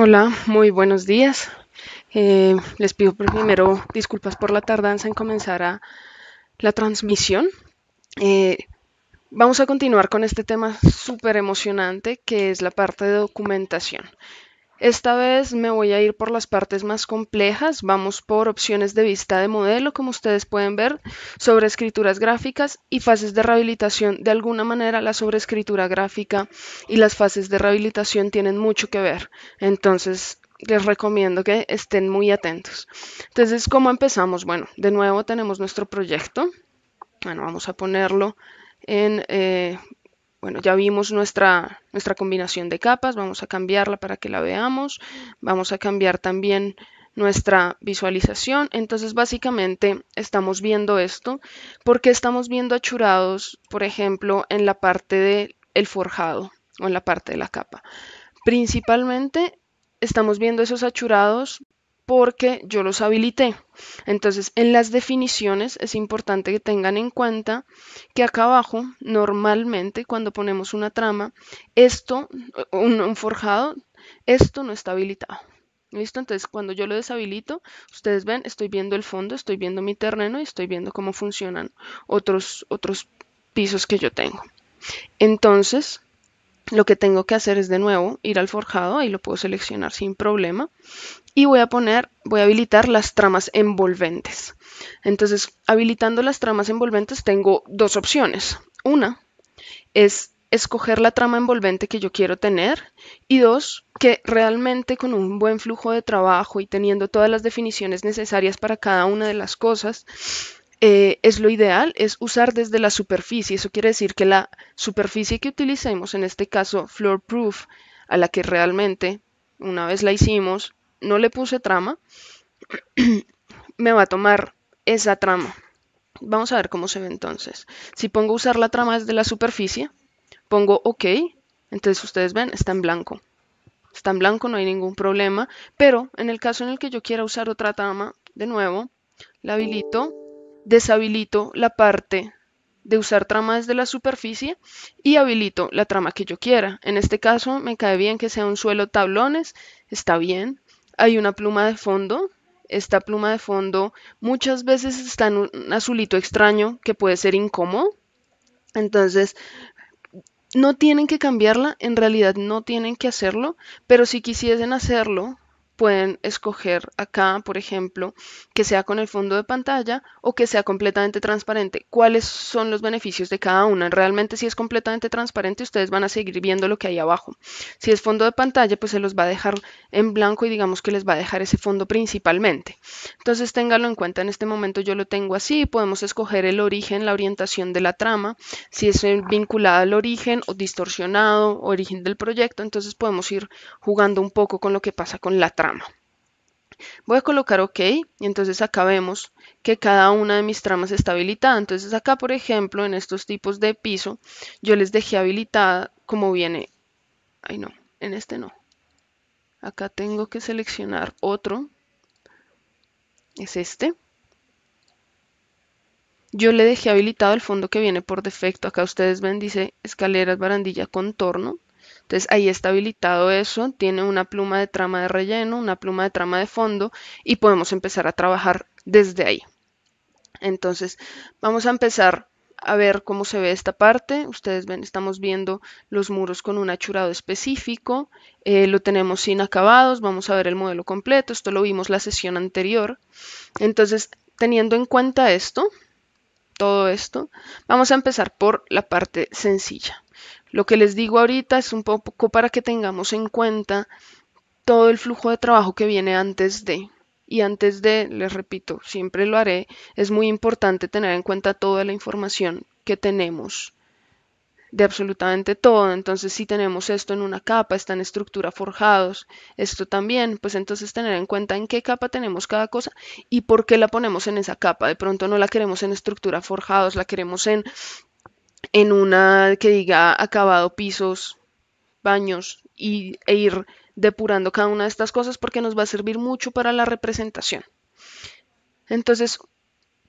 Hola, muy buenos días. Eh, les pido primero disculpas por la tardanza en comenzar a la transmisión. Eh, vamos a continuar con este tema súper emocionante que es la parte de documentación. Esta vez me voy a ir por las partes más complejas, vamos por opciones de vista de modelo, como ustedes pueden ver, sobre escrituras gráficas y fases de rehabilitación. De alguna manera la sobreescritura gráfica y las fases de rehabilitación tienen mucho que ver, entonces les recomiendo que estén muy atentos. Entonces, ¿cómo empezamos? Bueno, de nuevo tenemos nuestro proyecto. Bueno, vamos a ponerlo en eh, bueno, ya vimos nuestra, nuestra combinación de capas, vamos a cambiarla para que la veamos. Vamos a cambiar también nuestra visualización. Entonces, básicamente, estamos viendo esto porque estamos viendo achurados, por ejemplo, en la parte del el forjado o en la parte de la capa. Principalmente, estamos viendo esos achurados porque yo los habilité. Entonces, en las definiciones es importante que tengan en cuenta que acá abajo, normalmente, cuando ponemos una trama, esto, un, forjado, esto no está habilitado. ¿Listo? Entonces, cuando yo lo deshabilito, ustedes ven, estoy viendo el fondo, estoy viendo mi terreno y estoy viendo cómo funcionan otros, otros pisos que yo tengo. Entonces, lo que tengo que hacer es de nuevo ir al forjado, ahí lo puedo seleccionar sin problema, y voy a poner, voy a habilitar las tramas envolventes. Entonces, habilitando las tramas envolventes tengo dos opciones. Una es escoger la trama envolvente que yo quiero tener y dos, que realmente con un buen flujo de trabajo y teniendo todas las definiciones necesarias para cada una de las cosas, eh, es lo ideal, es usar desde la superficie. Eso quiere decir que la superficie que utilicemos, en este caso floor proof, a la que realmente una vez la hicimos, no le puse trama, me va a tomar esa trama. Vamos a ver cómo se ve entonces. Si pongo usar la trama desde la superficie, pongo OK, entonces ustedes ven, está en blanco. Está en blanco, no hay ningún problema, pero en el caso en el que yo quiera usar otra trama, de nuevo, la habilito, deshabilito la parte de usar trama desde la superficie y habilito la trama que yo quiera. En este caso me cae bien que sea un suelo tablones, está bien, hay una pluma de fondo. Esta pluma de fondo muchas veces está en un azulito extraño que puede ser incómodo. Entonces, no tienen que cambiarla, en realidad no tienen que hacerlo, pero si quisiesen hacerlo, pueden escoger acá, por ejemplo, que sea con el fondo de pantalla o que sea completamente transparente. ¿Cuáles son los beneficios de cada una? Realmente si es completamente transparente, ustedes van a seguir viendo lo que hay abajo. Si es fondo de pantalla, pues se los va a dejar en blanco y digamos que les va a dejar ese fondo principalmente. Entonces ténganlo en cuenta, en este momento yo lo tengo así, podemos escoger el origen, la orientación de la trama, si es eh, vinculada al origen o distorsionado, origen del proyecto, entonces podemos ir jugando un poco con lo que pasa con la trama. Voy a colocar OK y entonces acá vemos que cada una de mis tramas está habilitada. Entonces acá, por ejemplo, en estos tipos de piso, yo les dejé habilitada como viene. Ay no, en este no. Acá tengo que seleccionar otro. Es este. Yo le dejé habilitado el fondo que viene por defecto. Acá ustedes ven, dice escaleras, barandilla, contorno. Entonces ahí está habilitado eso, tiene una pluma de trama de relleno, una pluma de trama de fondo y podemos empezar a trabajar desde ahí. Entonces vamos a empezar a ver cómo se ve esta parte. Ustedes ven, estamos viendo los muros con un achurado específico. Eh, lo tenemos sin acabados. Vamos a ver el modelo completo. Esto lo vimos la sesión anterior. Entonces, teniendo en cuenta esto, todo esto, vamos a empezar por la parte sencilla. Lo que les digo ahorita es un poco para que tengamos en cuenta todo el flujo de trabajo que viene antes de. Y antes de, les repito, siempre lo haré, es muy importante tener en cuenta toda la información que tenemos de absolutamente todo. Entonces, si tenemos esto en una capa, está en estructura forjados, esto también, pues entonces tener en cuenta en qué capa tenemos cada cosa y por qué la ponemos en esa capa. De pronto no la queremos en estructura forjados, la queremos en en una que diga acabado pisos, baños y, e ir depurando cada una de estas cosas porque nos va a servir mucho para la representación. Entonces,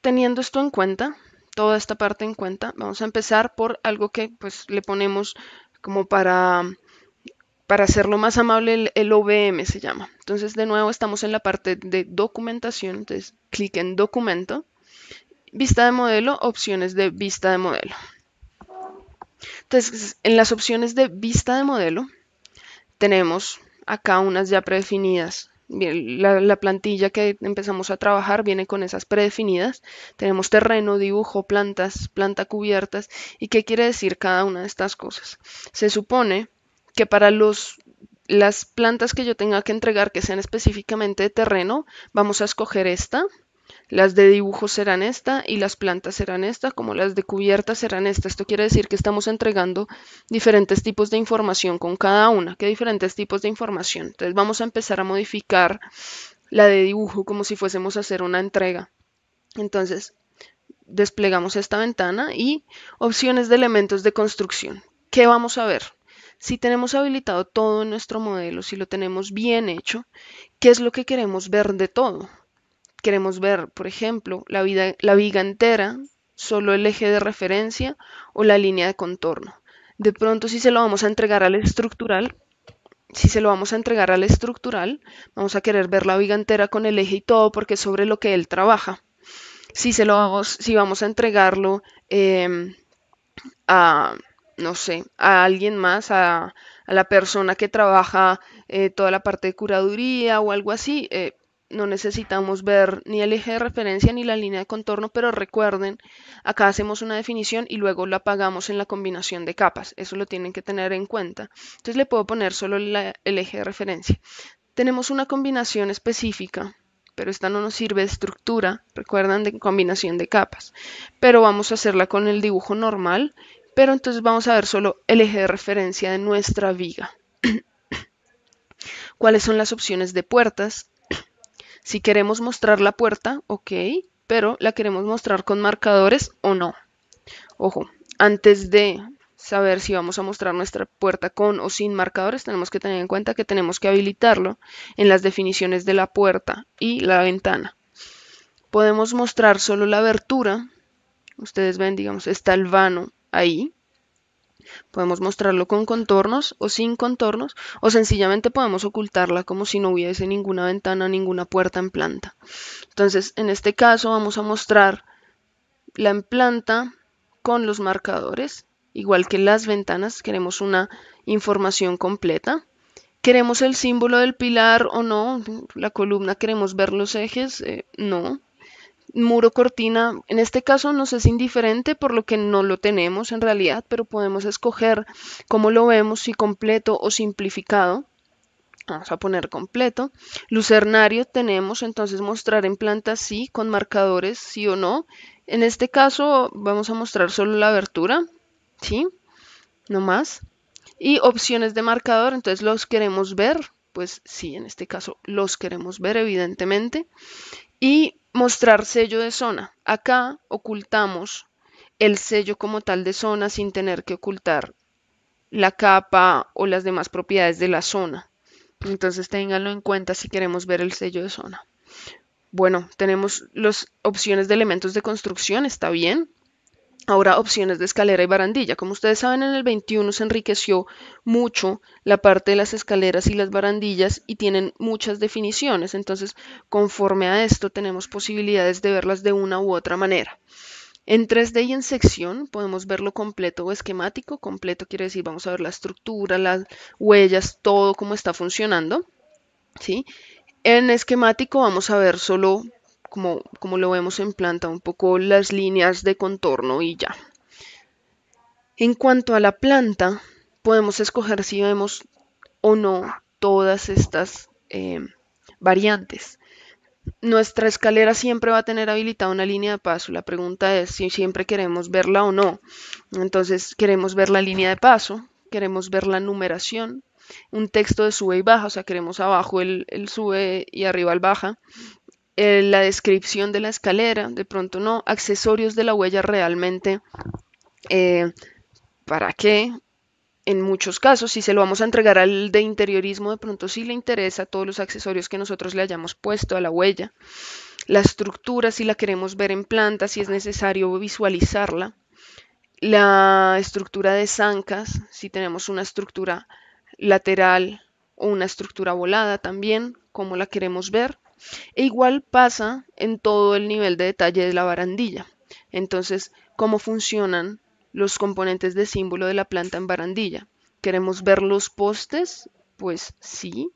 teniendo esto en cuenta, toda esta parte en cuenta, vamos a empezar por algo que pues le ponemos como para para hacerlo más amable, el, OBM se llama. Entonces, de nuevo, estamos en la parte de documentación. Entonces, clic en documento, vista de modelo, opciones de vista de modelo. Entonces, en las opciones de vista de modelo, tenemos acá unas ya predefinidas. la, plantilla que empezamos a trabajar viene con esas predefinidas. Tenemos terreno, dibujo, plantas, planta cubiertas. ¿Y qué quiere decir cada una de estas cosas? Se supone que para las plantas que yo tenga que entregar que sean específicamente de terreno, vamos a escoger esta, las de dibujo serán esta y las plantas serán esta, como las de cubierta serán esta. Esto quiere decir que estamos entregando diferentes tipos de información con cada una. ¿Qué diferentes tipos de información? Entonces vamos a empezar a modificar la de dibujo como si fuésemos a hacer una entrega. Entonces desplegamos esta ventana y opciones de elementos de construcción. ¿Qué vamos a ver? si tenemos habilitado todo nuestro modelo, si lo tenemos bien hecho, ¿qué es lo que queremos ver de todo? queremos ver, por ejemplo, la, vida, viga entera, solo el eje de referencia o la línea de contorno. De pronto, si se lo vamos a entregar al estructural, si se lo vamos a entregar al estructural, vamos a querer ver la viga entera con el eje y todo porque es sobre lo que él trabaja. Si, se lo vamos, si vamos a entregarlo em, a, no sé, a alguien más, a, la persona que trabaja eh, toda la parte de curaduría o algo así, eh, no necesitamos ver ni el eje de referencia ni la línea de contorno, pero recuerden, acá hacemos una definición y luego la apagamos en la combinación de capas. Eso lo tienen que tener en cuenta. Entonces le puedo poner solo el eje de referencia. Tenemos una combinación específica, pero esta no nos sirve de estructura, recuerdan, de combinación de capas. Pero vamos a hacerla con el dibujo normal, pero entonces vamos a ver solo el eje de referencia de nuestra viga. ¿Cuáles son las opciones de puertas? Si queremos mostrar la puerta, ok, pero la queremos mostrar con marcadores o no. Ojo, antes de saber si vamos a mostrar nuestra puerta con o sin marcadores, tenemos que tener en cuenta que tenemos que habilitarlo en las definiciones de la puerta y la ventana. Podemos mostrar solo la abertura. Ustedes ven, digamos, está el vano ahí. Podemos mostrarlo con contornos o sin contornos o sencillamente podemos ocultarla como si no hubiese ninguna ventana, ninguna puerta en planta. Entonces, en este caso vamos a mostrar la en planta con los marcadores, igual que las ventanas, queremos una información completa. Queremos el símbolo del pilar o no, la columna, queremos ver los ejes, eh, no muro cortina. En este caso nos es indiferente por lo que no lo tenemos en realidad, pero podemos escoger cómo lo vemos, si completo o simplificado. Vamos a poner completo. Lucernario tenemos, entonces mostrar en planta sí, con marcadores sí o no. En este caso vamos a mostrar solo la abertura, ¿sí? No más. Y opciones de marcador, entonces los queremos ver, pues sí, en este caso los queremos ver evidentemente. Y Mostrar sello de zona. Acá ocultamos el sello como tal de zona sin tener que ocultar la capa o las demás propiedades de la zona. Entonces ténganlo en cuenta si queremos ver el sello de zona. Bueno, tenemos las opciones de elementos de construcción, está bien. Ahora opciones de escalera y barandilla. Como ustedes saben, en el 21 se enriqueció mucho la parte de las escaleras y las barandillas y tienen muchas definiciones. Entonces, conforme a esto, tenemos posibilidades de verlas de una u otra manera. En 3D y en sección podemos verlo completo o esquemático. Completo quiere decir vamos a ver la estructura, las huellas, todo cómo está funcionando. ¿sí? En esquemático vamos a ver solo como, lo vemos en planta, un poco las líneas de contorno y ya. En cuanto a la planta, podemos escoger si vemos o no todas estas em, variantes. Nuestra escalera siempre va a tener habilitada una línea de paso. La pregunta es si siempre queremos verla o no. Entonces queremos ver la línea de paso, queremos ver la numeración, un texto de sube y baja, o sea, queremos abajo el, el sube y arriba el baja, eh, la descripción de la escalera, de pronto no, accesorios de la huella realmente, eh, ¿para qué? En muchos casos, si se lo vamos a entregar al de interiorismo, de pronto sí le interesa todos los accesorios que nosotros le hayamos puesto a la huella, la estructura, si la queremos ver en planta, si es necesario visualizarla, la estructura de zancas, si tenemos una estructura lateral o una estructura volada también, como la queremos ver, e igual pasa en todo el nivel de detalle de la barandilla. Entonces, ¿cómo funcionan los componentes de símbolo de la planta en barandilla? ¿Queremos ver los postes? Pues sí.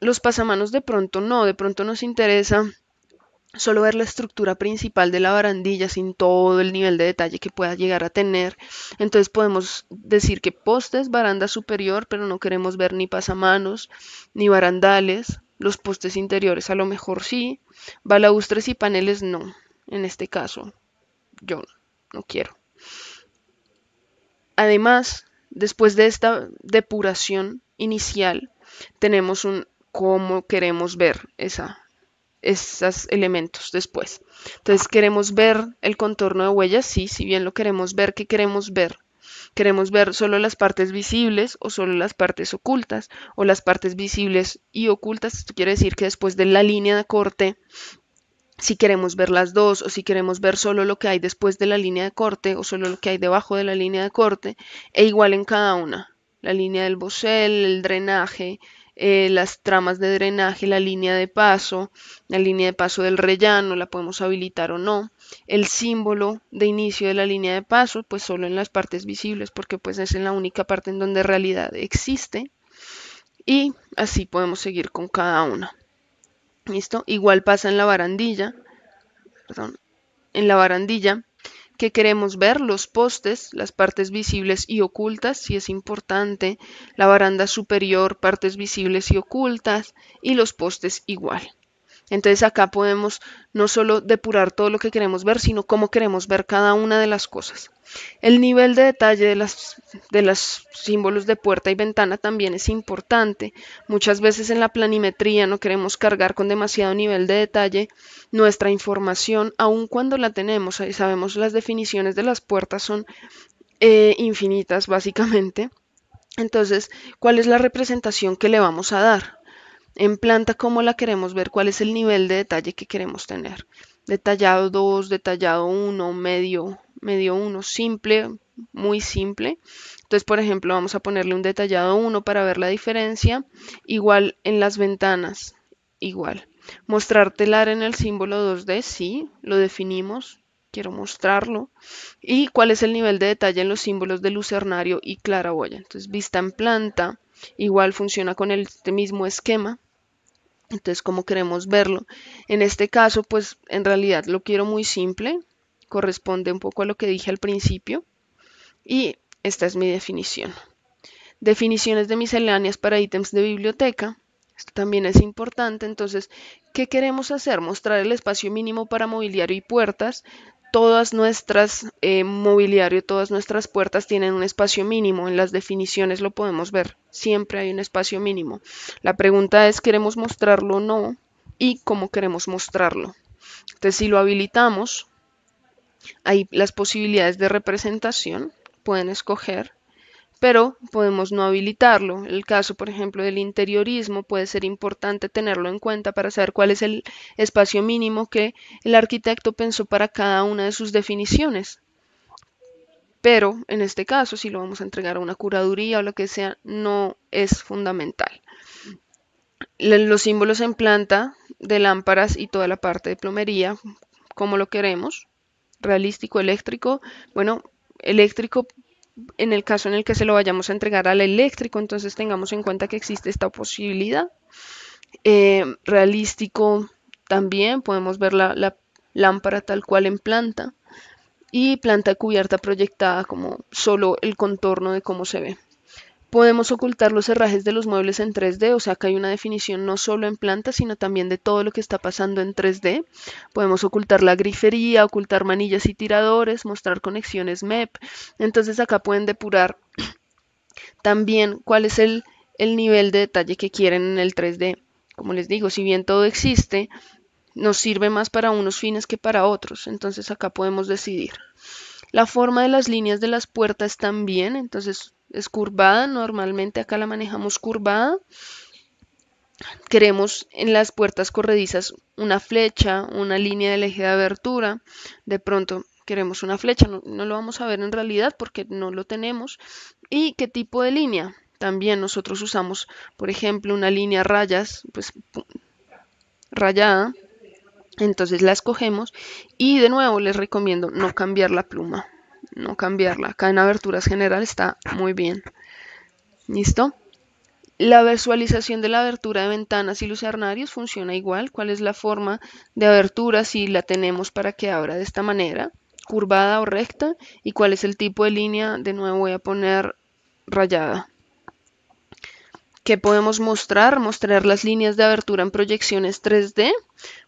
Los pasamanos de pronto no, de pronto nos interesa solo ver la estructura principal de la barandilla sin todo el nivel de detalle que pueda llegar a tener. Entonces podemos decir que postes, baranda superior, pero no queremos ver ni pasamanos, ni barandales los postes interiores a lo mejor sí, balaustres y paneles no. En este caso, yo no quiero. Además, después de esta depuración inicial, tenemos un cómo queremos ver esos elementos después. Entonces, queremos ver el contorno de huellas, sí, si bien lo queremos ver, ¿qué queremos ver? Queremos ver solo las partes visibles o solo las partes ocultas, o las partes visibles y ocultas. Esto quiere decir que después de la línea de corte, si queremos ver las dos o si queremos ver solo lo que hay después de la línea de corte o solo lo que hay debajo de la línea de corte, e igual en cada una. La línea del bosel el drenaje, eh, las tramas de drenaje, la línea de paso, la línea de paso del rellano, la podemos habilitar o no, el símbolo de inicio de la línea de paso, pues solo en las partes visibles, porque pues es en la única parte en donde realidad existe, y así podemos seguir con cada una. ¿Listo? Igual pasa en la barandilla, perdón, en la barandilla, que queremos ver, los postes, las partes visibles y ocultas, si es importante, la baranda superior, partes visibles y ocultas, y los postes igual. Entonces acá podemos no solo depurar todo lo que queremos ver, sino cómo queremos ver cada una de las cosas. El nivel de detalle de los las símbolos de puerta y ventana también es importante. Muchas veces en la planimetría no queremos cargar con demasiado nivel de detalle nuestra información, aun cuando la tenemos. Ahí sabemos las definiciones de las puertas son eh, infinitas básicamente. Entonces, ¿cuál es la representación que le vamos a dar? En planta, ¿cómo la queremos ver? ¿Cuál es el nivel de detalle que queremos tener? Detallado 2, detallado 1, medio, medio 1, simple, muy simple. Entonces, por ejemplo, vamos a ponerle un detallado 1 para ver la diferencia. Igual en las ventanas, igual. Mostrar telar en el símbolo 2D, sí, lo definimos, quiero mostrarlo. Y cuál es el nivel de detalle en los símbolos de lucernario y claraboya. Entonces, vista en planta, igual funciona con este mismo esquema. Entonces, ¿cómo queremos verlo. En este caso, pues en realidad lo quiero muy simple. Corresponde un poco a lo que dije al principio. Y esta es mi definición. Definiciones de misceláneas para ítems de biblioteca. Esto también es importante. Entonces, ¿qué queremos hacer? Mostrar el espacio mínimo para mobiliario y puertas todas nuestras eh, mobiliario, todas nuestras puertas tienen un espacio mínimo. En las definiciones lo podemos ver. Siempre hay un espacio mínimo. La pregunta es, ¿queremos mostrarlo o no? Y cómo queremos mostrarlo. Entonces, si lo habilitamos, hay las posibilidades de representación. Pueden escoger pero podemos no habilitarlo. El caso, por ejemplo, del interiorismo puede ser importante tenerlo en cuenta para saber cuál es el espacio mínimo que el arquitecto pensó para cada una de sus definiciones. Pero en este caso, si lo vamos a entregar a una curaduría o lo que sea, no es fundamental. Los símbolos en planta de lámparas y toda la parte de plomería, como lo queremos, realístico, eléctrico, bueno, eléctrico en el caso en el que se lo vayamos a entregar al eléctrico, entonces tengamos en cuenta que existe esta posibilidad. Eh, realístico también, podemos ver la, la lámpara tal cual en planta y planta cubierta proyectada como solo el contorno de cómo se ve. Podemos ocultar los herrajes de los muebles en 3D, o sea, que hay una definición no solo en planta, sino también de todo lo que está pasando en 3D. Podemos ocultar la grifería, ocultar manillas y tiradores, mostrar conexiones MEP. Entonces acá pueden depurar también cuál es el, el nivel de detalle que quieren en el 3D. Como les digo, si bien todo existe, nos sirve más para unos fines que para otros. Entonces acá podemos decidir. La forma de las líneas de las puertas también, entonces es curvada, normalmente acá la manejamos curvada. Queremos en las puertas corredizas una flecha, una línea de eje de abertura. De pronto queremos una flecha, no, no lo vamos a ver en realidad porque no lo tenemos. ¿Y qué tipo de línea? También nosotros usamos, por ejemplo, una línea rayas, pues rayada. Entonces la escogemos y de nuevo les recomiendo no cambiar la pluma no cambiarla. Acá en aberturas general está muy bien. ¿Listo? La visualización de la abertura de ventanas y lucernarios funciona igual. ¿Cuál es la forma de abertura si la tenemos para que abra de esta manera? curvada o recta y cuál es el tipo de línea. De nuevo voy a poner rayada. ¿Qué podemos mostrar? Mostrar las líneas de abertura en proyecciones 3D.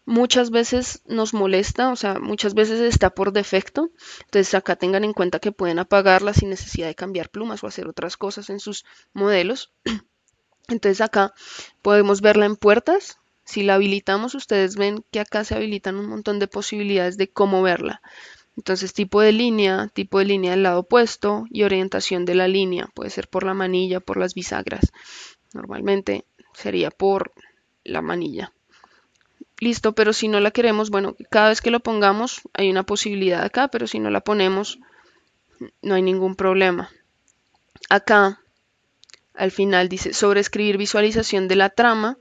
Muchas veces nos molesta, o sea, muchas veces está por defecto. Entonces acá tengan en cuenta que pueden apagarla sin necesidad de cambiar plumas o hacer otras cosas en sus modelos. Entonces acá podemos verla en puertas. Si la habilitamos, ustedes ven que acá se habilitan un montón de posibilidades de cómo verla. Entonces, tipo de línea, tipo de línea del lado opuesto y orientación de la línea. Puede ser por la manilla, por las bisagras. Normalmente sería por la manilla. Listo, pero si no la queremos, bueno, cada vez que lo pongamos hay una posibilidad acá, pero si no la ponemos no hay ningún problema. Acá al final dice sobreescribir visualización de la trama.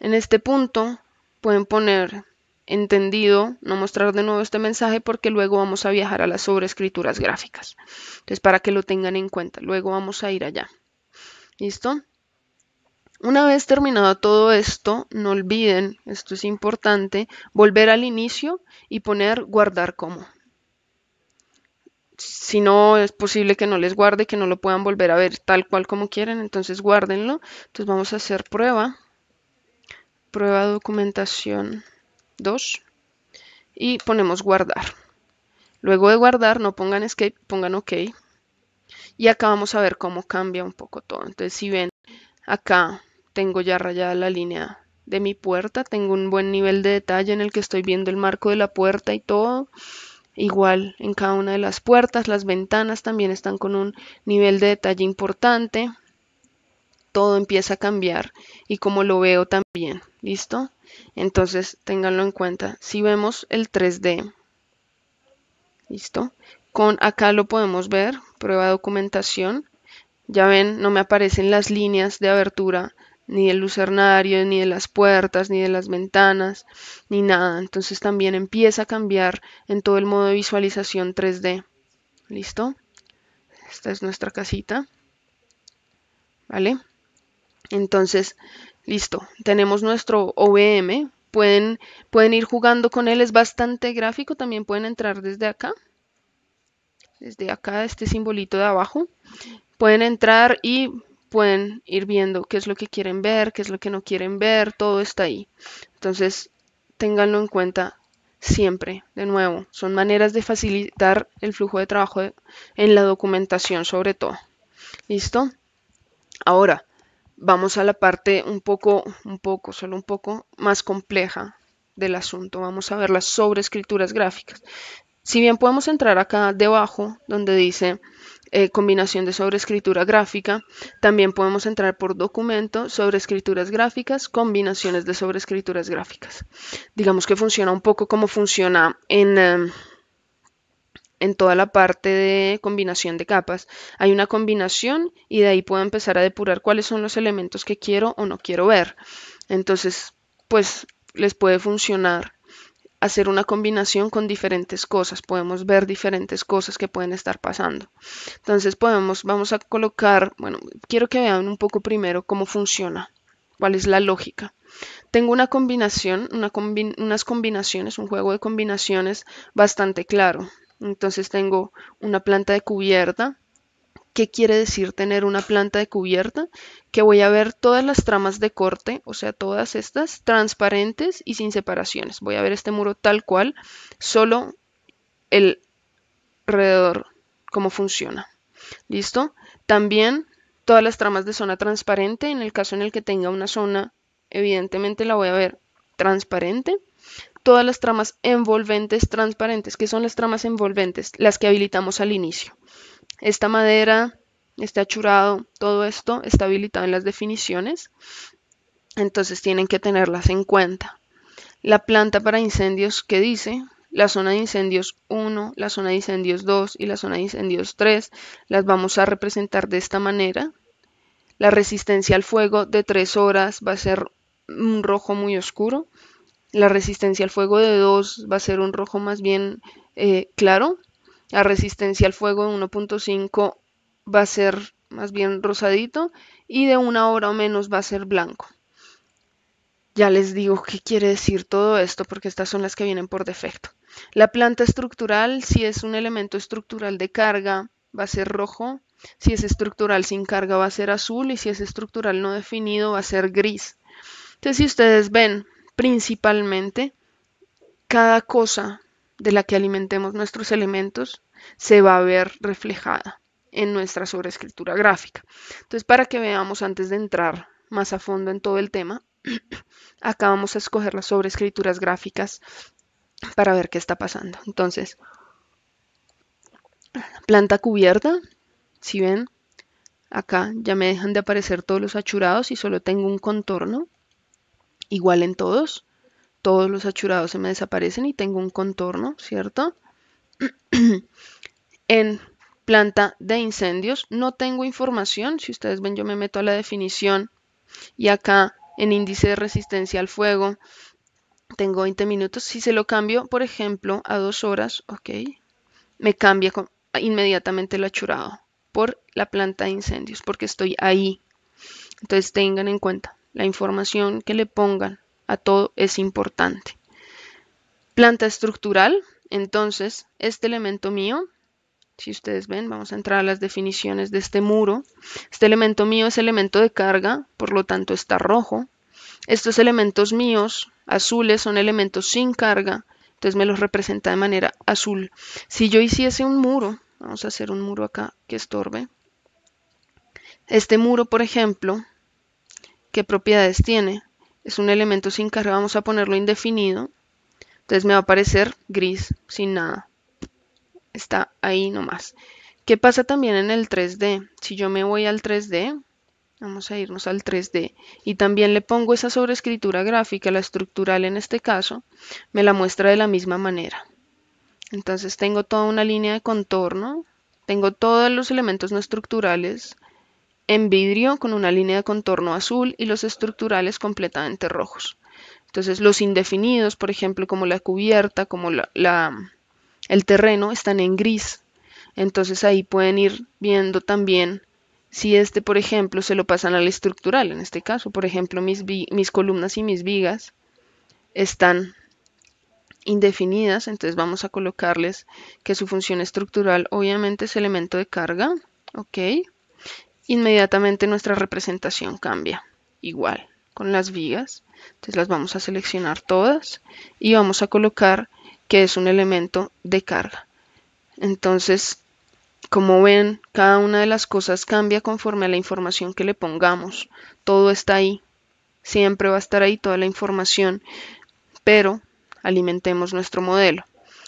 En este punto pueden poner entendido, no mostrar de nuevo este mensaje porque luego vamos a viajar a las sobreescrituras gráficas. Entonces, para que lo tengan en cuenta, luego vamos a ir allá. ¿Listo? Una vez terminado todo esto, no olviden, esto es importante, volver al inicio y poner guardar como. Si no, es posible que no les guarde, que no lo puedan volver a ver tal cual como quieren, entonces guárdenlo. Entonces vamos a hacer prueba. Prueba documentación 2 y ponemos guardar. Luego de guardar, no pongan escape, pongan OK. Y acá vamos a ver cómo cambia un poco todo. Entonces si ven acá tengo ya rayada la línea de mi puerta, tengo un buen nivel de detalle en el que estoy viendo el marco de la puerta y todo. Igual en cada una de las puertas, las ventanas también están con un nivel de detalle importante. Todo empieza a cambiar y como lo veo también, ¿listo? Entonces ténganlo en cuenta. Si vemos el 3D, ¿listo? Con acá lo podemos ver, prueba documentación. Ya ven, no me aparecen las líneas de abertura ni del lucernario, ni de las puertas, ni de las ventanas, ni nada. Entonces también empieza a cambiar en todo el modo de visualización 3D. ¿Listo? Esta es nuestra casita. ¿Vale? Entonces, listo. Tenemos nuestro OVM. Pueden, pueden ir jugando con él. Es bastante gráfico. También pueden entrar desde acá. Desde acá, este simbolito de abajo. Pueden entrar y pueden ir viendo qué es lo que quieren ver, qué es lo que no quieren ver, todo está ahí. Entonces, ténganlo en cuenta siempre, de nuevo, son maneras de facilitar el flujo de trabajo en la documentación sobre todo. ¿Listo? Ahora, vamos a la parte un poco, un poco, solo un poco más compleja del asunto. Vamos a ver las sobreescrituras gráficas. Si bien podemos entrar acá debajo donde dice eh, combinación de sobreescritura gráfica. También podemos entrar por documento, sobreescrituras gráficas, combinaciones de sobreescrituras gráficas. Digamos que funciona un poco como funciona en... Em, en toda la parte de combinación de capas. Hay una combinación y de ahí puedo empezar a depurar cuáles son los elementos que quiero o no quiero ver. Entonces, pues les puede funcionar hacer una combinación con diferentes cosas, podemos ver diferentes cosas que pueden estar pasando. Entonces podemos, vamos a colocar, bueno, quiero que vean un poco primero cómo funciona, cuál es la lógica. Tengo una combinación, unas combinaciones, un juego de combinaciones bastante claro. Entonces tengo una planta de cubierta, ¿Qué quiere decir tener una planta de cubierta? Que voy a ver todas las tramas de corte, o sea, todas estas, transparentes y sin separaciones. Voy a ver este muro tal cual, solo el alrededor, cómo funciona. ¿Listo? También todas las tramas de zona transparente, en el caso en el que tenga una zona, evidentemente la voy a ver transparente todas las tramas envolventes transparentes. que son las tramas envolventes? Las que habilitamos al inicio. Esta madera, este achurado, todo esto está habilitado en las definiciones, entonces tienen que tenerlas en cuenta. La planta para incendios ¿qué dice, la zona de incendios 1, la zona de incendios 2 y la zona de incendios 3, las vamos a representar de esta manera. La resistencia al fuego de 3 horas va a ser un rojo muy oscuro. La resistencia al fuego de 2 va a ser un rojo más bien eh, claro. La resistencia al fuego de 1.5 va a ser más bien rosadito y de una hora o menos va a ser blanco. Ya les digo qué quiere decir todo esto porque estas son las que vienen por defecto. La planta estructural, si es un elemento estructural de carga, va a ser rojo. Si es estructural sin carga, va a ser azul. Y si es estructural no definido, va a ser gris. Entonces, si ustedes ven, principalmente, cada cosa de la que alimentemos nuestros elementos se va a ver reflejada en nuestra sobreescritura gráfica. Entonces, para que veamos antes de entrar más a fondo en todo el tema, acá vamos a escoger las sobreescrituras gráficas para ver qué está pasando. Entonces, planta cubierta, si ven, acá ya me dejan de aparecer todos los achurados y solo tengo un contorno, igual en todos todos los achurados se me desaparecen y tengo un contorno, ¿cierto? en planta de incendios no tengo información, si ustedes ven yo me meto a la definición y acá en índice de resistencia al fuego tengo 20 minutos, si se lo cambio por ejemplo a dos horas, ok, me cambia inmediatamente el achurado por la planta de incendios porque estoy ahí, entonces tengan en cuenta la información que le pongan a todo es importante. Planta estructural, entonces, este elemento mío, si ustedes ven, vamos a entrar a las definiciones de este muro. Este elemento mío es elemento de carga, por lo tanto está rojo. Estos elementos míos, azules, son elementos sin carga, entonces me los representa de manera azul. Si yo hiciese un muro, vamos a hacer un muro acá que estorbe. Este muro, por ejemplo, ¿qué propiedades tiene? es un elemento sin carga, vamos a ponerlo indefinido. Entonces me va a aparecer gris, sin nada. Está ahí nomás. ¿Qué pasa también en el 3D? Si yo me voy al 3D, vamos a irnos al 3D, y también le pongo esa sobrescritura gráfica, la estructural en este caso, me la muestra de la misma manera. Entonces tengo toda una línea de contorno, tengo todos los elementos no estructurales, en vidrio con una línea de contorno azul y los estructurales completamente rojos. Entonces los indefinidos, por ejemplo, como la cubierta, como la, el terreno, están en gris. Entonces ahí pueden ir viendo también si este, por ejemplo, se lo pasan al estructural. En este caso, por ejemplo, mis, mis columnas y mis vigas están indefinidas, entonces vamos a colocarles que su función estructural obviamente es elemento de carga, ok, Inmediatamente nuestra representación cambia, igual, con las vigas. Entonces las vamos a seleccionar todas y vamos a colocar que es un elemento de carga. Entonces, como ven, cada una de las cosas cambia conforme a la información que le pongamos. Todo está ahí, siempre va a estar ahí toda la información, pero alimentemos nuestro modelo.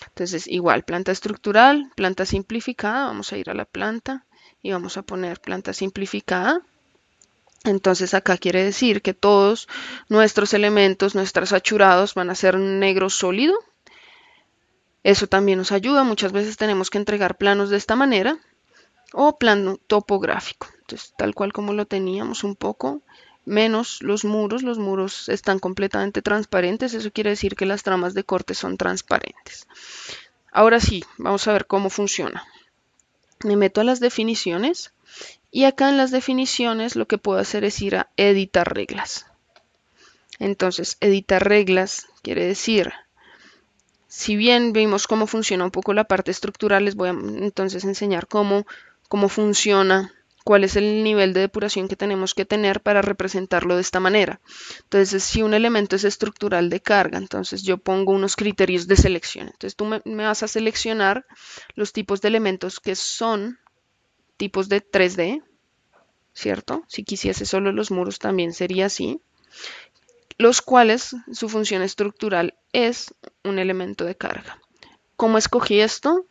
Entonces, igual, planta estructural, planta simplificada, vamos a ir a la planta y vamos a poner planta simplificada. Entonces acá quiere decir que todos nuestros elementos, nuestros achurados van a ser negro sólido. Eso también nos ayuda. Muchas veces tenemos que entregar planos de esta manera o plano topográfico. Entonces, tal cual como lo teníamos un poco, menos los muros. Los muros están completamente transparentes. Eso quiere decir que las tramas de corte son transparentes. Ahora sí, vamos a ver cómo funciona me meto a las definiciones y acá en las definiciones lo que puedo hacer es ir a editar reglas. Entonces, editar reglas quiere decir, si bien vimos cómo funciona un poco la parte estructural, les voy a entonces enseñar cómo, cómo funciona cuál es el nivel de depuración que tenemos que tener para representarlo de esta manera. Entonces, si un elemento es estructural de carga, entonces yo pongo unos criterios de selección. Entonces, tú me, vas a seleccionar los tipos de elementos que son tipos de 3D, ¿cierto? Si quisiese solo los muros también sería así, los cuales su función estructural es un elemento de carga. ¿Cómo escogí esto?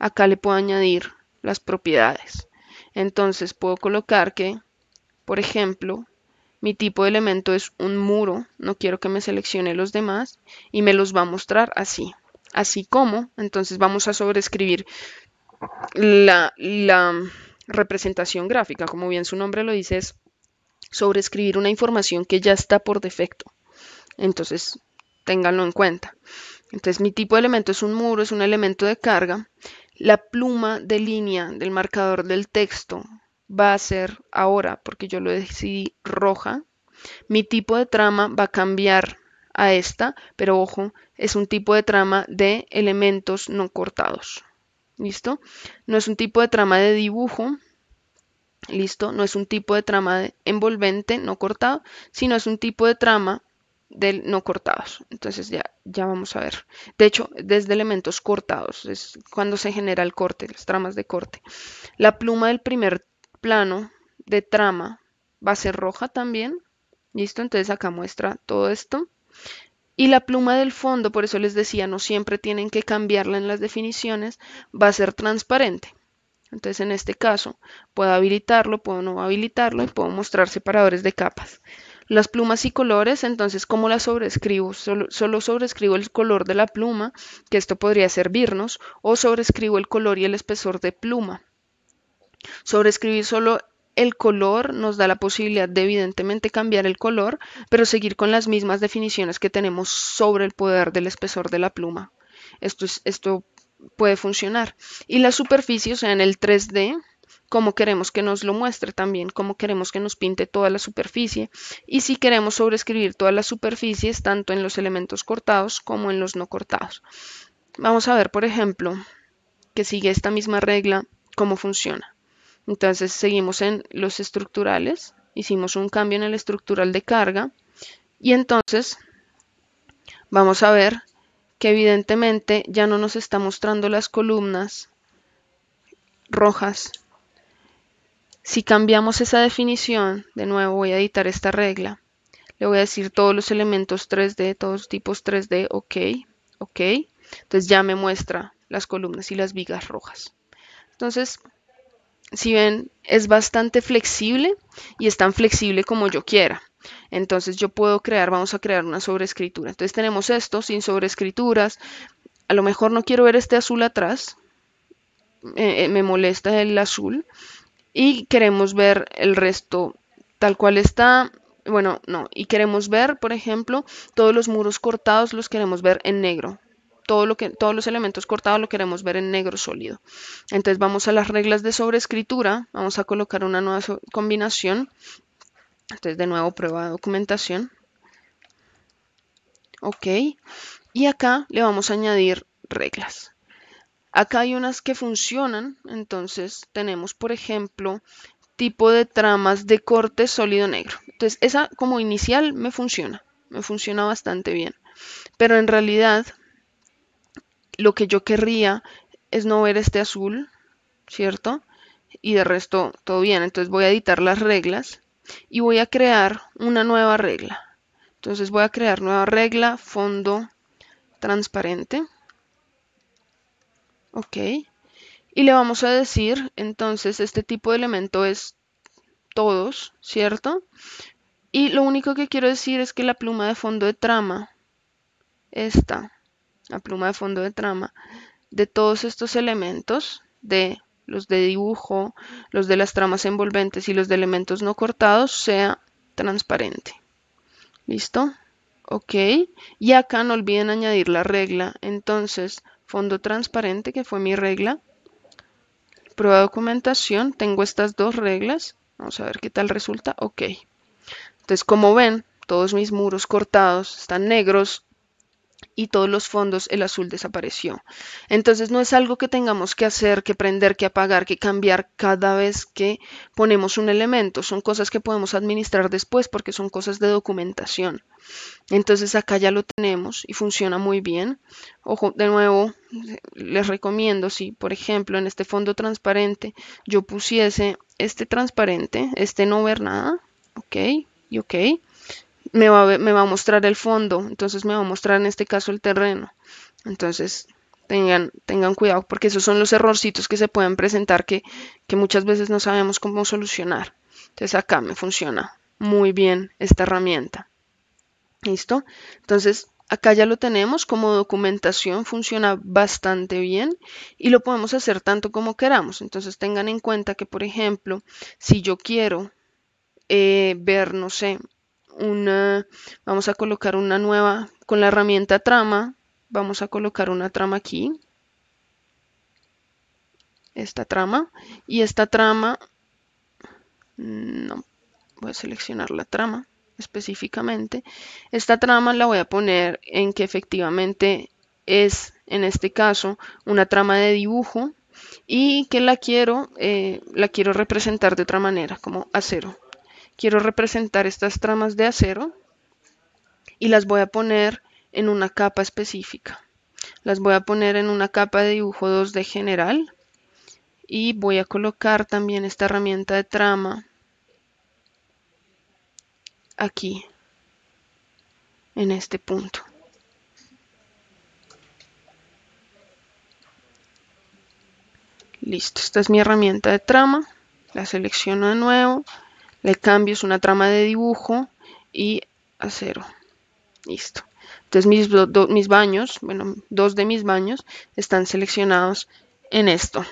Acá le puedo añadir las propiedades. Entonces puedo colocar que, por ejemplo, mi tipo de elemento es un muro, no quiero que me seleccione los demás y me los va a mostrar así. Así como, entonces vamos a sobreescribir la, representación gráfica, como bien su nombre lo dice, es sobreescribir una información que ya está por defecto. Entonces, ténganlo en cuenta. Entonces, mi tipo de elemento es un muro, es un elemento de carga la pluma de línea del marcador del texto va a ser ahora, porque yo lo decidí roja, mi tipo de trama va a cambiar a esta, pero ojo, es un tipo de trama de elementos no cortados. ¿Listo? No es un tipo de trama de dibujo. ¿Listo? No es un tipo de trama envolvente no cortado, sino es un tipo de trama del no cortados. Entonces ya, ya vamos a ver. De hecho, desde elementos cortados es cuando se genera el corte, las tramas de corte. La pluma del primer plano de trama va a ser roja también. ¿Listo? Entonces acá muestra todo esto. Y la pluma del fondo, por eso les decía, no siempre tienen que cambiarla en las definiciones, va a ser transparente. Entonces en este caso puedo habilitarlo, puedo no habilitarlo y puedo mostrar separadores de capas. Las plumas y colores, entonces, ¿cómo las sobrescribo? Solo, sobreescribo sobrescribo el color de la pluma, que esto podría servirnos, o sobrescribo el color y el espesor de pluma. Sobrescribir solo el color nos da la posibilidad de evidentemente cambiar el color, pero seguir con las mismas definiciones que tenemos sobre el poder del espesor de la pluma. Esto, esto puede funcionar. Y la superficie, o sea, en el 3D, cómo queremos que nos lo muestre también, cómo queremos que nos pinte toda la superficie y si queremos sobreescribir todas las superficies, tanto en los elementos cortados como en los no cortados. Vamos a ver, por ejemplo, que sigue esta misma regla, cómo funciona. Entonces seguimos en los estructurales, hicimos un cambio en el estructural de carga y entonces vamos a ver que evidentemente ya no nos está mostrando las columnas rojas si cambiamos esa definición, de nuevo voy a editar esta regla. Le voy a decir todos los elementos 3D, todos los tipos 3D, ok, ok. Entonces ya me muestra las columnas y las vigas rojas. Entonces, si ven, es bastante flexible y es tan flexible como yo quiera. Entonces yo puedo crear, vamos a crear una sobreescritura. Entonces tenemos esto sin sobreescrituras. A lo mejor no quiero ver este azul atrás. me eh, molesta el azul y queremos ver el resto tal cual está. Bueno, no, y queremos ver, por ejemplo, todos los muros cortados los queremos ver en negro. Todo lo que, todos los elementos cortados lo queremos ver en negro sólido. Entonces vamos a las reglas de sobreescritura, vamos a colocar una nueva combinación. Entonces de nuevo prueba de documentación. Ok, y acá le vamos a añadir reglas. Acá hay unas que funcionan, entonces tenemos, por ejemplo, tipo de tramas de corte sólido negro. Entonces, esa como inicial me funciona, me funciona bastante bien. Pero en realidad, lo que yo querría es no ver este azul, ¿cierto? Y de resto, todo bien. Entonces voy a editar las reglas y voy a crear una nueva regla. Entonces voy a crear nueva regla, fondo transparente. Ok. Y le vamos a decir, entonces, este tipo de elemento es todos, ¿cierto? Y lo único que quiero decir es que la pluma de fondo de trama, esta, la pluma de fondo de trama, de todos estos elementos, de los de dibujo, los de las tramas envolventes y los de elementos no cortados, sea transparente. ¿Listo? Ok. Y acá no olviden añadir la regla. Entonces, fondo transparente, que fue mi regla. Prueba documentación, tengo estas dos reglas. Vamos a ver qué tal resulta. Ok. Entonces, como ven, todos mis muros cortados están negros, y todos los fondos el azul desapareció. Entonces no es algo que tengamos que hacer, que prender, que apagar, que cambiar cada vez que ponemos un elemento. Son cosas que podemos administrar después porque son cosas de documentación. Entonces acá ya lo tenemos y funciona muy bien. Ojo, de nuevo, les recomiendo si, por ejemplo, en este fondo transparente yo pusiese este transparente, este no ver nada, ok, y ok me va, a, mostrar el fondo, entonces me va a mostrar en este caso el terreno. Entonces, tengan, tengan cuidado, porque esos son los errorcitos que se pueden presentar que, muchas veces no sabemos cómo solucionar. Entonces, acá me funciona muy bien esta herramienta. ¿Listo? Entonces, acá ya lo tenemos como documentación, funciona bastante bien y lo podemos hacer tanto como queramos. Entonces, tengan en cuenta que, por ejemplo, si yo quiero eh, ver, no sé, una, vamos a colocar una nueva, con la herramienta trama, vamos a colocar una trama aquí, esta trama, y esta trama, no, voy a seleccionar la trama específicamente, esta trama la voy a poner en que efectivamente es, en este caso, una trama de dibujo, y que la quiero, eh, la quiero representar de otra manera, como acero quiero representar estas tramas de acero y las voy a poner en una capa específica. Las voy a poner en una capa de dibujo 2 de general y voy a colocar también esta herramienta de trama aquí en este punto. Listo, esta es mi herramienta de trama, la selecciono de nuevo, le cambio, es una trama de dibujo y a cero. Listo. Entonces mis, mis baños, bueno, dos de mis baños están seleccionados en esto.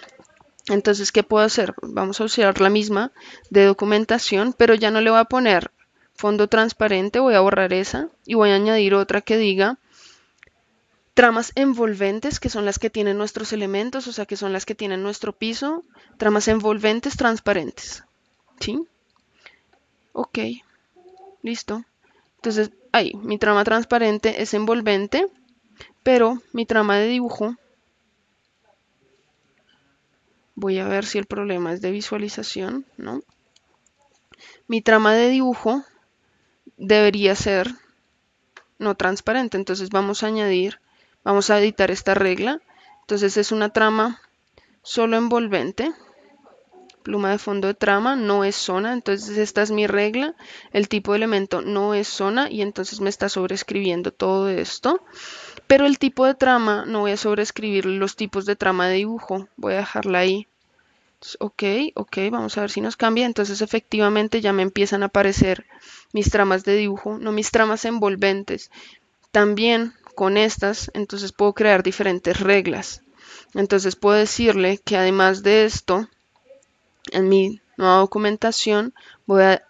Entonces, ¿qué puedo hacer? Vamos a usar la misma de documentación, pero ya no le voy a poner fondo transparente, voy a borrar esa y voy a añadir otra que diga tramas envolventes, que son las que tienen nuestros elementos, o sea, que son las que tienen nuestro piso, tramas envolventes transparentes. ¿Sí? Ok, listo. Entonces, ahí, mi trama transparente es envolvente, pero mi trama de dibujo, voy a ver si el problema es de visualización, ¿no? Mi trama de dibujo debería ser no transparente, entonces vamos a añadir, vamos a editar esta regla, entonces es una trama solo envolvente, pluma de fondo de trama no es zona, entonces esta es mi regla, el tipo de elemento no es zona y entonces me está sobreescribiendo todo esto, pero el tipo de trama no voy a sobreescribir los tipos de trama de dibujo, voy a dejarla ahí. ok, ok, vamos a ver si nos cambia, entonces efectivamente ya me empiezan a aparecer mis tramas de dibujo, no mis tramas envolventes. También con estas, entonces puedo crear diferentes reglas. Entonces puedo decirle que además de esto, en mi nueva documentación voy a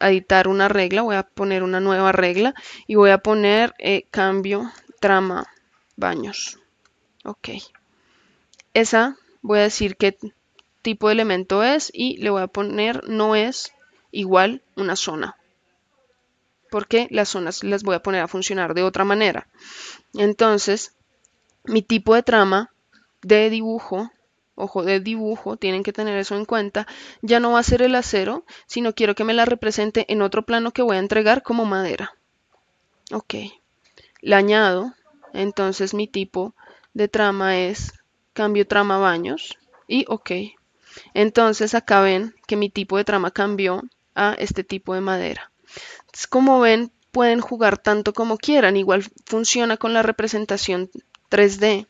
editar una regla, voy a poner una nueva regla y voy a poner eh, cambio trama baños. Ok. Esa voy a decir qué tipo de elemento es y le voy a poner no es igual una zona. Porque las zonas las voy a poner a funcionar de otra manera. Entonces, mi tipo de trama de dibujo ojo de dibujo, tienen que tener eso en cuenta, ya no va a ser el acero, sino quiero que me la represente en otro plano que voy a entregar como madera. Ok, La añado, entonces mi tipo de trama es cambio trama baños y ok. Entonces acá ven que mi tipo de trama cambió a este tipo de madera. como ven, pueden jugar tanto como quieran, igual funciona con la representación 3D.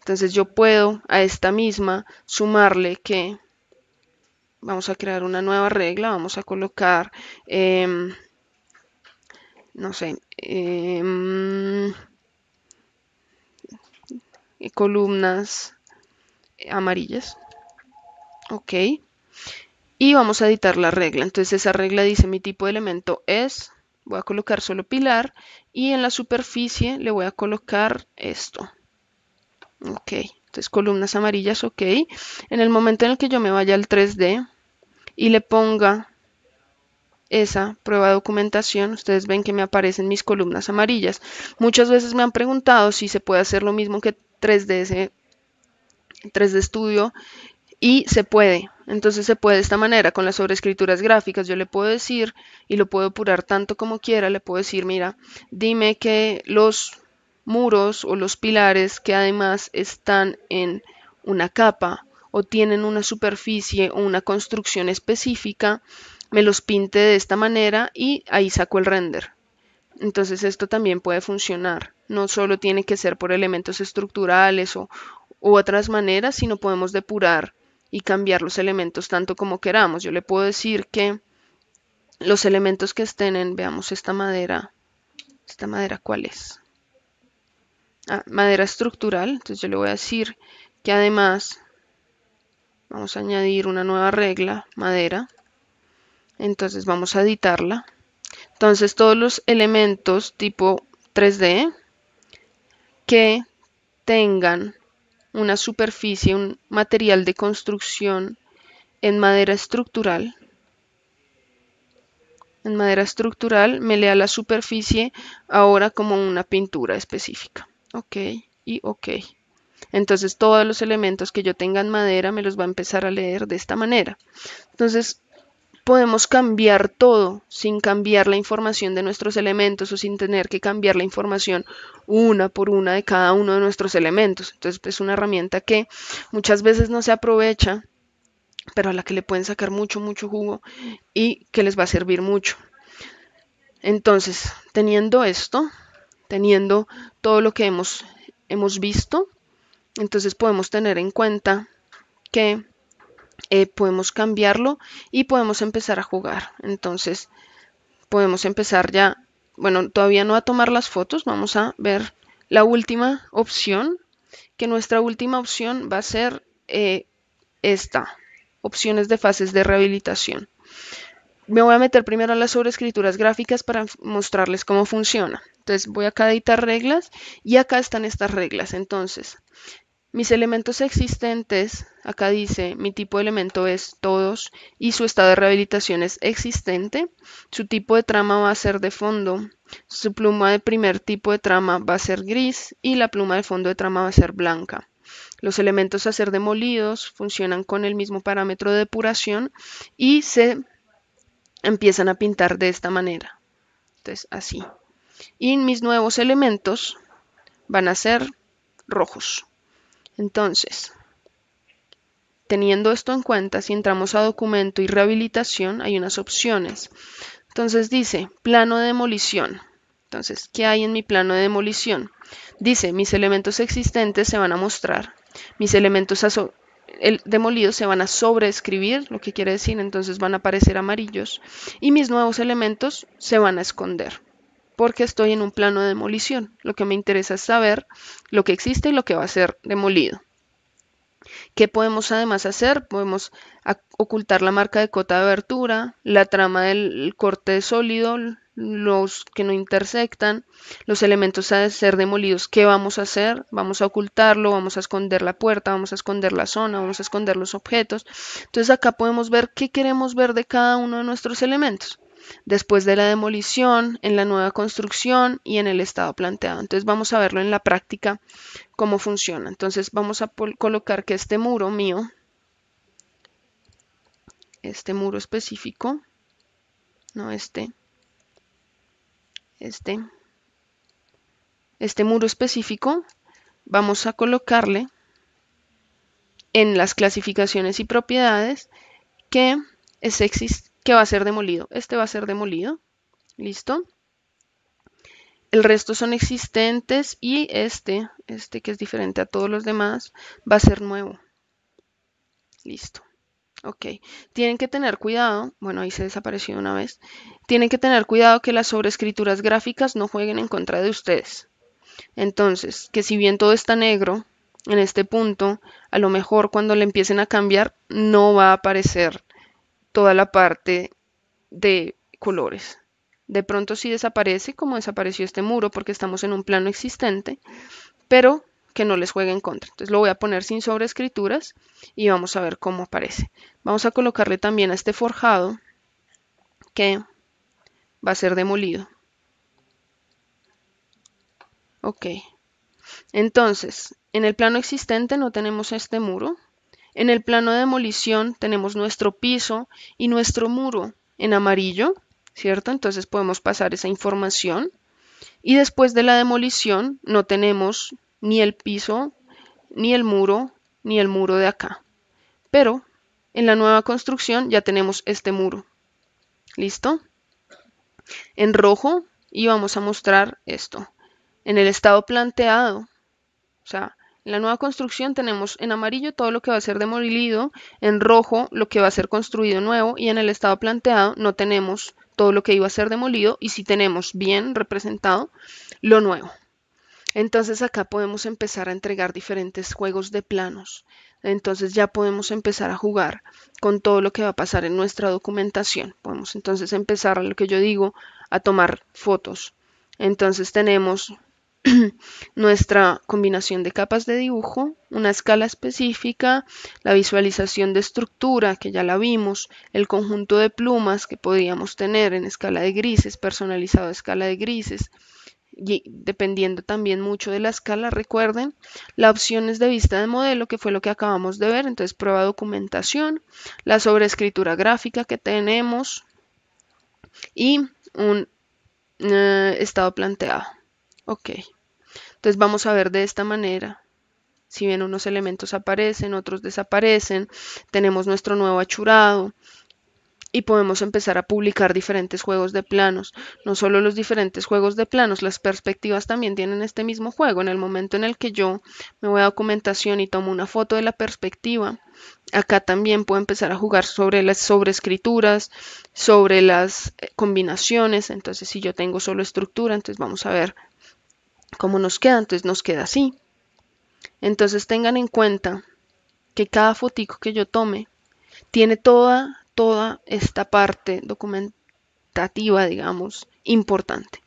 Entonces yo puedo a esta misma sumarle que vamos a crear una nueva regla, vamos a colocar, em, no sé, em, columnas amarillas, ok, y vamos a editar la regla, entonces esa regla dice mi tipo de elemento es, voy a colocar solo pilar, y en la superficie le voy a colocar esto, Ok, entonces columnas amarillas, ok. En el momento en el que yo me vaya al 3D y le ponga esa prueba de documentación, ustedes ven que me aparecen mis columnas amarillas. Muchas veces me han preguntado si se puede hacer lo mismo que 3D, 3D Studio y se puede. Entonces se puede de esta manera, con las sobreescrituras gráficas. Yo le puedo decir, y lo puedo apurar tanto como quiera, le puedo decir, mira, dime que los muros o los pilares que además están en una capa o tienen una superficie o una construcción específica, me los pinte de esta manera y ahí saco el render. Entonces esto también puede funcionar. No solo tiene que ser por elementos estructurales o u otras maneras, sino podemos depurar y cambiar los elementos tanto como queramos. Yo le puedo decir que los elementos que estén en, veamos esta madera, esta madera cuál es, madera estructural. Entonces yo le voy a decir que además vamos a añadir una nueva regla, madera. Entonces vamos a editarla. Entonces todos los elementos tipo 3D que tengan una superficie, un material de construcción en madera estructural. En madera estructural me lea la superficie ahora como una pintura específica ok y ok. Entonces todos los elementos que yo tenga en madera me los va a empezar a leer de esta manera. Entonces podemos cambiar todo sin cambiar la información de nuestros elementos o sin tener que cambiar la información una por una de cada uno de nuestros elementos. Entonces es una herramienta que muchas veces no se aprovecha, pero a la que le pueden sacar mucho, mucho jugo y que les va a servir mucho. Entonces, teniendo esto, teniendo todo lo que hemos, visto, entonces podemos tener en cuenta que eh, podemos cambiarlo y podemos empezar a jugar. Entonces podemos empezar ya, bueno, todavía no a tomar las fotos, vamos a ver la última opción, que nuestra última opción va a ser eh, esta, opciones de fases de rehabilitación me voy a meter primero a las sobrescrituras gráficas para mostrarles cómo funciona. Entonces voy acá a editar reglas y acá están estas reglas. Entonces, mis elementos existentes, acá dice, mi tipo de elemento es todos y su estado de rehabilitación es existente. Su tipo de trama va a ser de fondo, su pluma de primer tipo de trama va a ser gris y la pluma de fondo de trama va a ser blanca. Los elementos a ser demolidos funcionan con el mismo parámetro de depuración y se empiezan a pintar de esta manera. Entonces, así. Y mis nuevos elementos van a ser rojos. Entonces, teniendo esto en cuenta, si entramos a documento y rehabilitación, hay unas opciones. Entonces dice, plano de demolición. Entonces, ¿qué hay en mi plano de demolición? Dice, mis elementos existentes se van a mostrar, mis elementos azul el, demolido se van a sobreescribir, lo que quiere decir entonces van a aparecer amarillos y mis nuevos elementos se van a esconder porque estoy en un plano de demolición. Lo que me interesa es saber lo que existe y lo que va a ser demolido. ¿Qué podemos además hacer? Podemos ocultar la marca de cota de abertura, la trama del corte sólido, los que no intersectan, los elementos a ser demolidos, ¿qué vamos a hacer? Vamos a ocultarlo, vamos a esconder la puerta, vamos a esconder la zona, vamos a esconder los objetos. Entonces acá podemos ver qué queremos ver de cada uno de nuestros elementos después de la demolición, en la nueva construcción y en el estado planteado. Entonces vamos a verlo en la práctica cómo funciona. Entonces vamos a colocar que este muro mío, este muro específico, no este, este, este muro específico, vamos a colocarle en las clasificaciones y propiedades que, es que va a ser demolido. Este va a ser demolido. ¿Listo? El resto son existentes y este, este que es diferente a todos los demás, va a ser nuevo. Listo. Ok, tienen que tener cuidado, bueno, ahí se desapareció una vez, tienen que tener cuidado que las sobreescrituras gráficas no jueguen en contra de ustedes. Entonces, que si bien todo está negro, en este punto, a lo mejor cuando le empiecen a cambiar, no va a aparecer toda la parte de colores. De pronto sí desaparece, como desapareció este muro, porque estamos en un plano existente, pero que no les juegue en contra. Entonces lo voy a poner sin sobreescrituras y vamos a ver cómo aparece. Vamos a colocarle también a este forjado que va a ser demolido. Ok. Entonces, en el plano existente no tenemos este muro. En el plano de demolición tenemos nuestro piso y nuestro muro en amarillo, ¿cierto? Entonces podemos pasar esa información. Y después de la demolición no tenemos ni el piso, ni el muro, ni el muro de acá. Pero en la nueva construcción ya tenemos este muro. ¿Listo? En rojo y vamos a mostrar esto. En el estado planteado, o sea, en la nueva construcción tenemos en amarillo todo lo que va a ser demolido, en rojo lo que va a ser construido nuevo y en el estado planteado no tenemos todo lo que iba a ser demolido y sí tenemos bien representado lo nuevo. Entonces acá podemos empezar a entregar diferentes juegos de planos. Entonces ya podemos empezar a jugar con todo lo que va a pasar en nuestra documentación. Podemos entonces empezar a lo que yo digo, a tomar fotos. Entonces tenemos nuestra combinación de capas de dibujo, una escala específica, la visualización de estructura, que ya la vimos, el conjunto de plumas que podríamos tener en escala de grises, personalizado escala de grises, y dependiendo también mucho de la escala, recuerden, la opción es de vista de modelo, que fue lo que acabamos de ver, entonces prueba documentación, la sobreescritura gráfica que tenemos y un eh, estado planteado. Ok, entonces vamos a ver de esta manera. Si bien unos elementos aparecen, otros desaparecen, tenemos nuestro nuevo achurado, y podemos empezar a publicar diferentes juegos de planos. No solo los diferentes juegos de planos, las perspectivas también tienen este mismo juego. En el momento en el que yo me voy a documentación y tomo una foto de la perspectiva, acá también puedo empezar a jugar sobre las sobreescrituras, sobre las eh, combinaciones. Entonces, si yo tengo solo estructura, entonces vamos a ver cómo nos queda. Entonces nos queda así. Entonces tengan en cuenta que cada fotico que yo tome tiene toda toda esta parte documentativa, digamos, importante.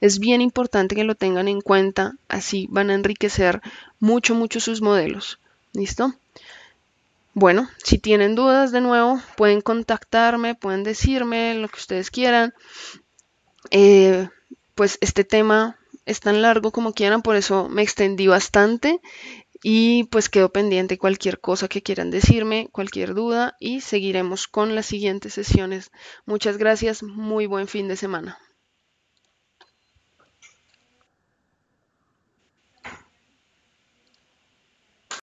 Es bien importante que lo tengan en cuenta, así van a enriquecer mucho, mucho sus modelos. ¿Listo? Bueno, si tienen dudas de nuevo, pueden contactarme, pueden decirme lo que ustedes quieran. Eh, pues este tema es tan largo como quieran, por eso me extendí bastante. Y pues quedo pendiente cualquier cosa que quieran decirme, cualquier duda y seguiremos con las siguientes sesiones. Muchas gracias, muy buen fin de semana.